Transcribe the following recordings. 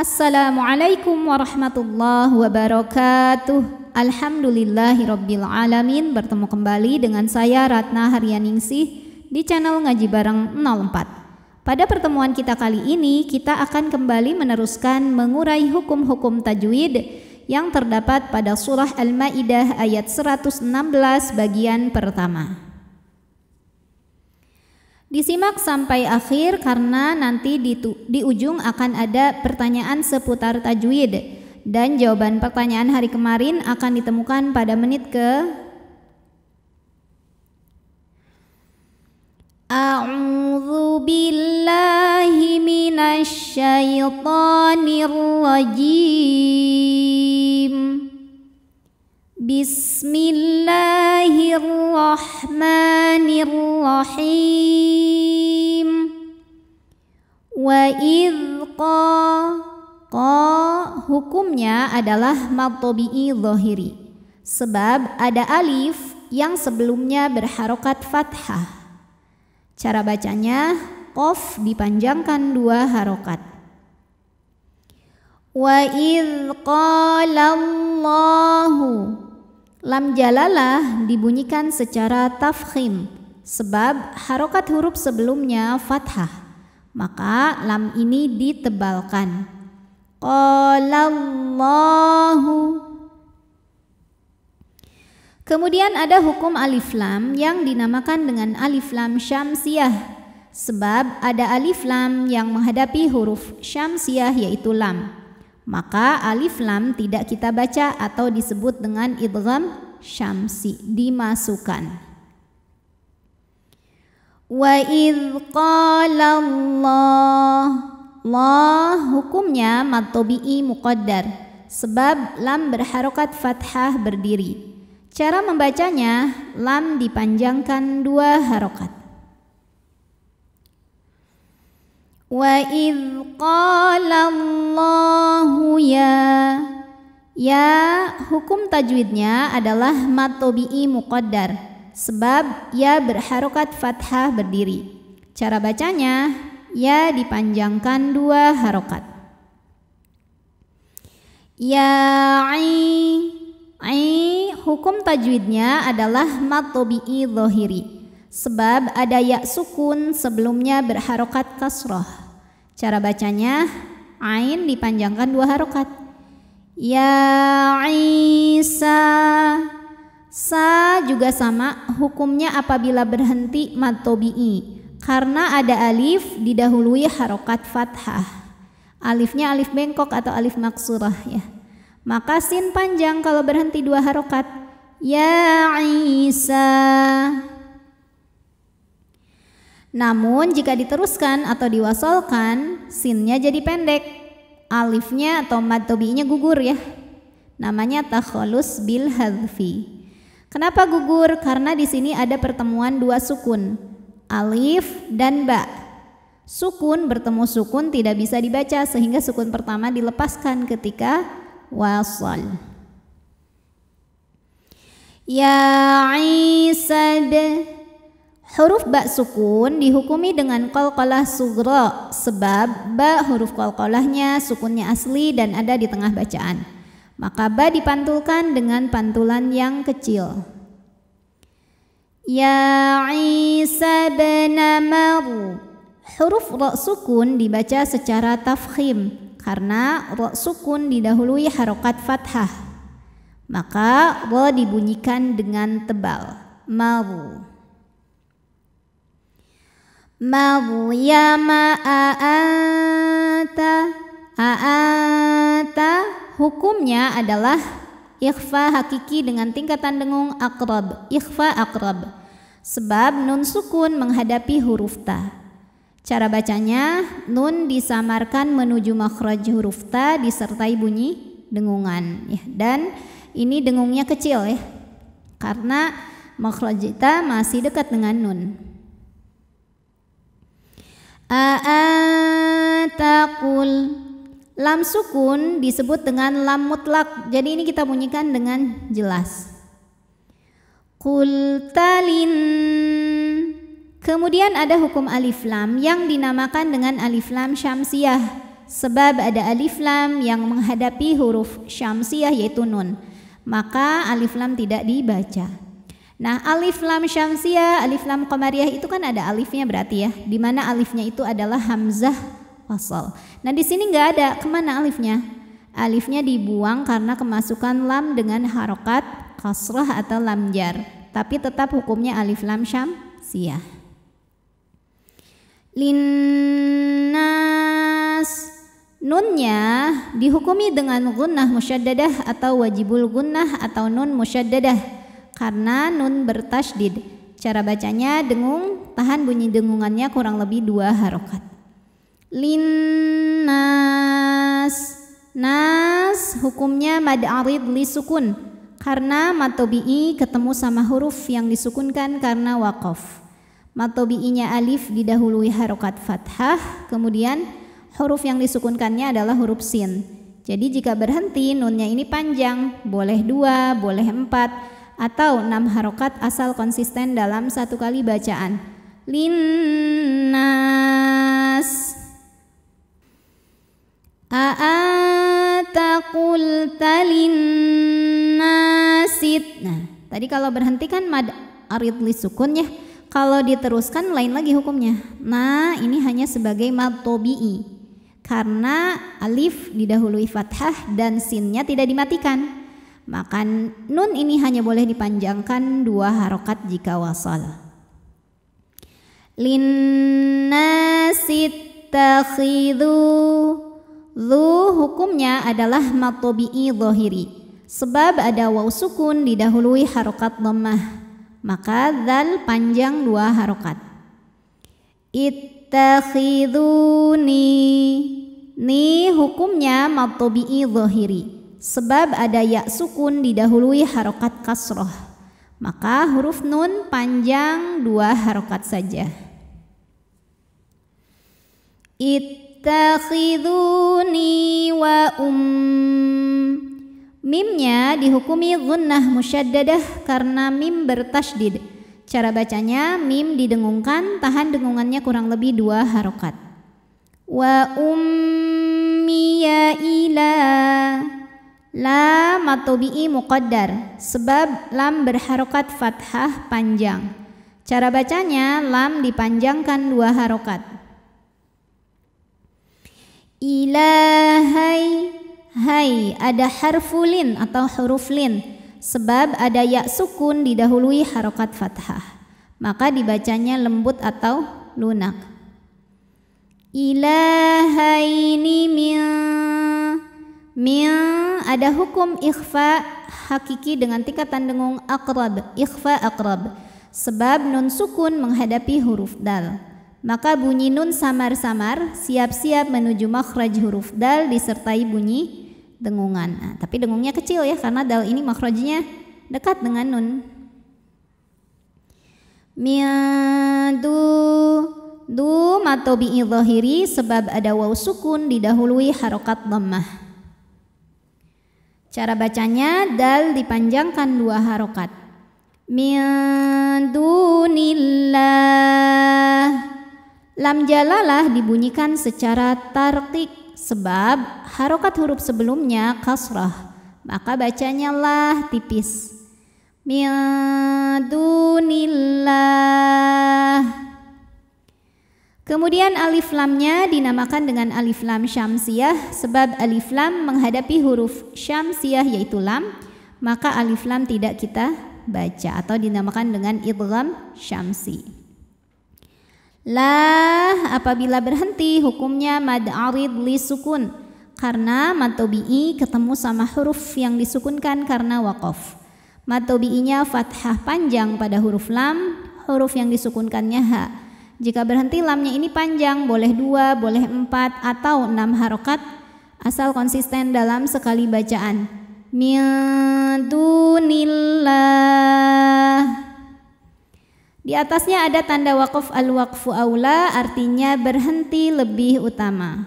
Assalamualaikum warahmatullahi wabarakatuh. Alhamdulillahi rabbil alamin. Bertemu kembali dengan saya Ratna Haryaningsih di channel Ngaji Bareng 04. Pada pertemuan kita kali ini, kita akan kembali meneruskan mengurai hukum-hukum tajwid yang terdapat pada surah Al-Maidah ayat 116 bagian pertama. Disimak sampai akhir karena nanti di, tu, di ujung akan ada pertanyaan seputar tajwid dan jawaban pertanyaan hari kemarin akan ditemukan pada menit ke A'udzu billahi rajim Bismillahirrahmanirrahim. Wa الرحمن Qa hukumnya adalah matobi'i zahiri sebab ada alif yang sebelumnya berharokat fathah cara bacanya Qaf dipanjangkan dua harokat wa idh qala Lam jalalah dibunyikan secara tafkhim sebab harokat huruf sebelumnya fathah. Maka lam ini ditebalkan. Qalallahu Kemudian ada hukum alif lam yang dinamakan dengan alif lam syamsiah sebab ada alif lam yang menghadapi huruf syamsiah yaitu lam. Maka alif lam tidak kita baca atau disebut dengan idgham syamsi, dimasukkan. Wa idh qala Allah. Allah hukumnya matobi'i muqaddar sebab lam berharokat fathah berdiri. Cara membacanya, lam dipanjangkan dua harokat. وَإِذْ قَالَ اللَّهُ ya Ya hukum tajwidnya adalah matobi'i muqaddar sebab ya berharokat fathah berdiri. Cara bacanya ya dipanjangkan dua harokat. Ya ai ai hukum tajwidnya adalah matobi'i zohiri Sebab ada ya sukun sebelumnya berharokat kasroh. Cara bacanya, ain dipanjangkan dua harokat. Ya Isa Sa juga sama hukumnya apabila berhenti matobi'i karena ada alif didahului harokat fathah alifnya alif bengkok atau alif maksurah ya maka sin panjang kalau berhenti dua harokat ya Isa namun jika diteruskan atau diwasolkan, sinnya jadi pendek. Alifnya atau matobinya gugur ya. Namanya takholus bil hadfi. Kenapa gugur? Karena di sini ada pertemuan dua sukun, alif dan ba. Sukun bertemu sukun tidak bisa dibaca sehingga sukun pertama dilepaskan ketika wasol. Ya Isa Huruf ba sukun dihukumi dengan kolkolah sugro sebab ba huruf kolkolahnya sukunnya asli dan ada di tengah bacaan. Maka ba dipantulkan dengan pantulan yang kecil. Ya Isa bin Maru. Huruf ro sukun dibaca secara tafkhim karena ro sukun didahului harokat fathah. Maka ro dibunyikan dengan tebal. Maru. Maryama aata aata hukumnya adalah ikhfa hakiki dengan tingkatan dengung akrab ikhfa akrab sebab nun sukun menghadapi huruf ta cara bacanya nun disamarkan menuju makhraj huruf ta disertai bunyi dengungan ya dan ini dengungnya kecil ya karena makhraj ta masih dekat dengan nun Aatakul Lam sukun disebut dengan lam mutlak Jadi ini kita bunyikan dengan jelas Kultalin Kemudian ada hukum alif lam yang dinamakan dengan alif lam syamsiah. sebab ada alif lam yang menghadapi huruf syamsiah yaitu nun maka alif lam tidak dibaca Nah, alif lam syamsiah, alif lam komariah itu kan ada alifnya berarti ya. Di mana alifnya itu adalah hamzah wasal. Nah, di sini nggak ada. Kemana alifnya? Alifnya dibuang karena kemasukan lam dengan harokat kasrah atau lam jar. Tapi tetap hukumnya alif lam syamsiah. Linnas Nunnya dihukumi dengan gunnah musyaddadah atau wajibul gunnah atau nun musyaddadah karena nun bertasdid. Cara bacanya dengung, tahan bunyi dengungannya kurang lebih dua harokat. Linnas Nas hukumnya mad arid li sukun karena matobi'i ketemu sama huruf yang disukunkan karena wakof. Matobi'inya alif didahului harokat fathah, kemudian huruf yang disukunkannya adalah huruf sin. Jadi jika berhenti nunnya ini panjang, boleh dua, boleh empat, atau enam harokat asal konsisten dalam satu kali bacaan. Linnas A'atakul talinnasit Nah, tadi kalau berhenti kan mad arid sukun ya. Kalau diteruskan lain lagi hukumnya. Nah, ini hanya sebagai mad tobi'i. Karena alif didahului fathah dan sinnya tidak dimatikan. Maka nun ini hanya boleh dipanjangkan dua harokat jika wasal. Linnasit dhu hukumnya adalah matobi'i zohiri. Sebab ada waw sukun didahului harokat lemah. Maka dal panjang dua harokat. Ittakhiduni. Ni hukumnya matobi'i zohiri sebab ada ya sukun didahului harokat kasroh. Maka huruf nun panjang dua harokat saja. Ittakhiduni wa um Mimnya dihukumi gunnah musyaddadah karena mim bertasdid. Cara bacanya mim didengungkan, tahan dengungannya kurang lebih dua harokat. Wa ummiya ilah La matobi'i muqaddar sebab lam berharokat fathah panjang. Cara bacanya lam dipanjangkan dua harokat. Ilahai hai ada harfulin atau huruf lin sebab ada ya sukun didahului harokat fathah. Maka dibacanya lembut atau lunak. Ilahaini min min ada hukum ikhfa hakiki dengan tingkatan dengung akrab, ikhfa akrab. Sebab nun sukun menghadapi huruf dal. Maka bunyi nun samar-samar siap-siap menuju makhraj huruf dal disertai bunyi dengungan. Nah, tapi dengungnya kecil ya karena dal ini makhrajnya dekat dengan nun. Miadu du matobi idhahiri sebab ada waw sukun didahului harokat lemah. Cara bacanya dal dipanjangkan dua harokat. Min dunillah. Lam jalalah dibunyikan secara tartik sebab harokat huruf sebelumnya kasrah. Maka bacanya lah tipis. Min dunillah. Kemudian alif lamnya dinamakan dengan alif lam syamsiah sebab alif lam menghadapi huruf syamsiah yaitu lam, maka alif lam tidak kita baca atau dinamakan dengan idgham syamsi. Lah apabila berhenti hukumnya mad arid li sukun karena matobi'i ketemu sama huruf yang disukunkan karena wakof. Matobi'inya fathah panjang pada huruf lam, huruf yang disukunkannya ha jika berhenti lamnya ini panjang, boleh dua, boleh empat, atau enam harokat, asal konsisten dalam sekali bacaan. Min dunillah. Di atasnya ada tanda wakaf al wakfu aula, artinya berhenti lebih utama.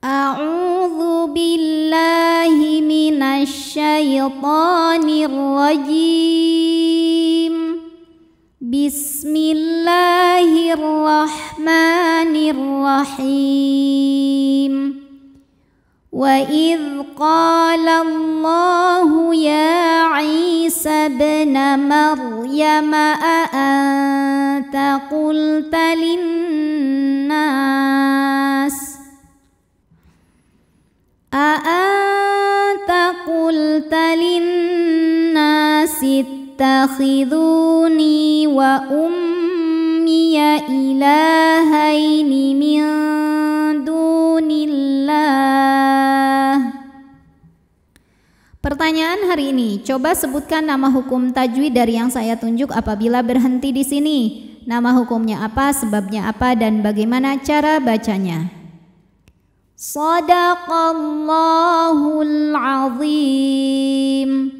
A'udzu billahi minasy syaithanir rajim. بسم الله الرحمن الرحيم وإذ قال الله يا عيسى ابن مريم أأنت قلت للناس أأنت قلت للناس تتخذوني وأمي إلهين من دون الله Pertanyaan hari ini, coba sebutkan nama hukum tajwid dari yang saya tunjuk apabila berhenti di sini. Nama hukumnya apa, sebabnya apa, dan bagaimana cara bacanya. Sadaqallahul azim.